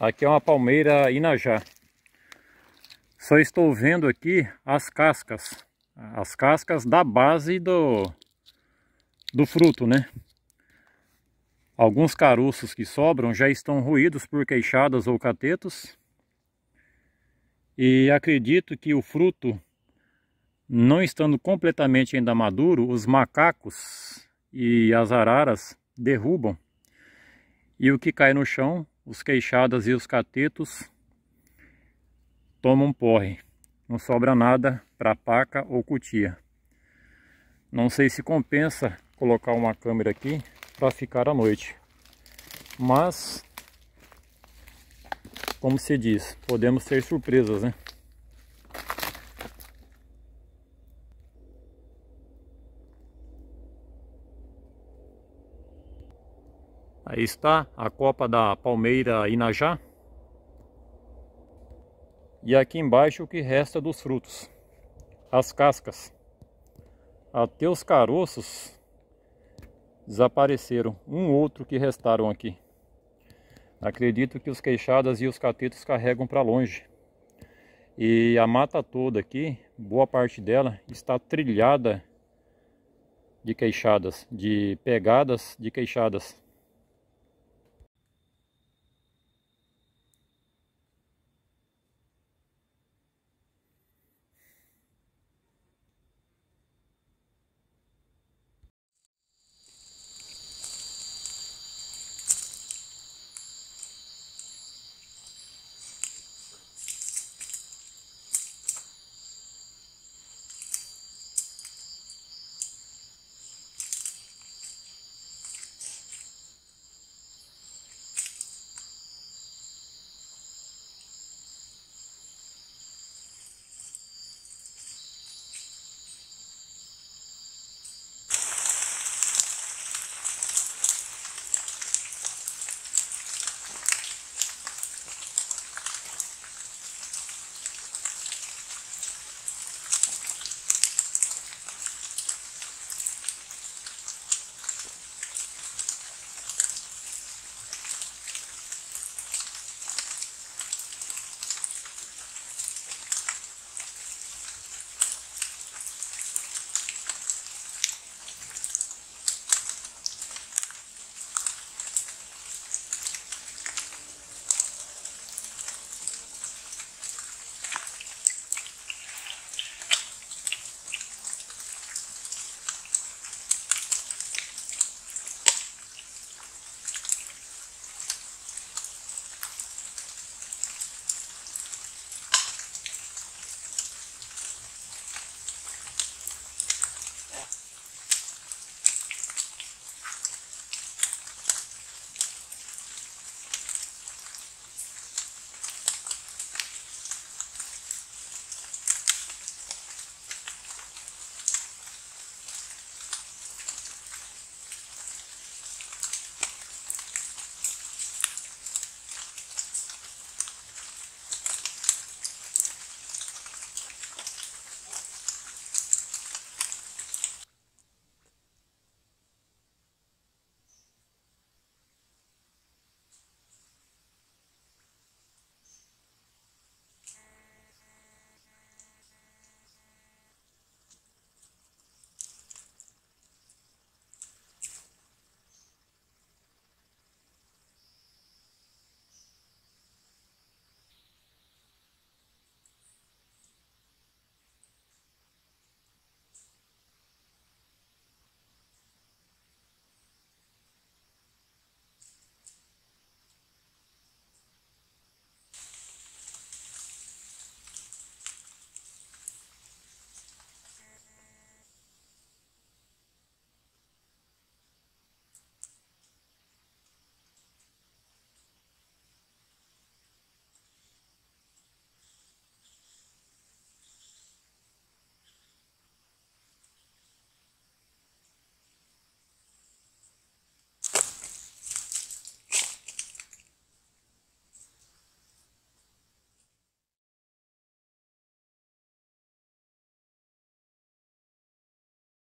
Aqui é uma palmeira inajá. Só estou vendo aqui as cascas. As cascas da base do, do fruto, né? Alguns caroços que sobram já estão ruídos por queixadas ou catetos. E acredito que o fruto, não estando completamente ainda maduro, os macacos e as araras derrubam. E o que cai no chão os queixadas e os catetos tomam porre. Não sobra nada para paca ou cutia. Não sei se compensa colocar uma câmera aqui para ficar à noite. Mas, como se diz, podemos ter surpresas, né? Aí está a copa da palmeira Inajá. E aqui embaixo o que resta dos frutos, as cascas. Até os caroços desapareceram, um outro que restaram aqui. Acredito que os queixadas e os catetos carregam para longe. E a mata toda aqui, boa parte dela, está trilhada de queixadas, de pegadas de queixadas.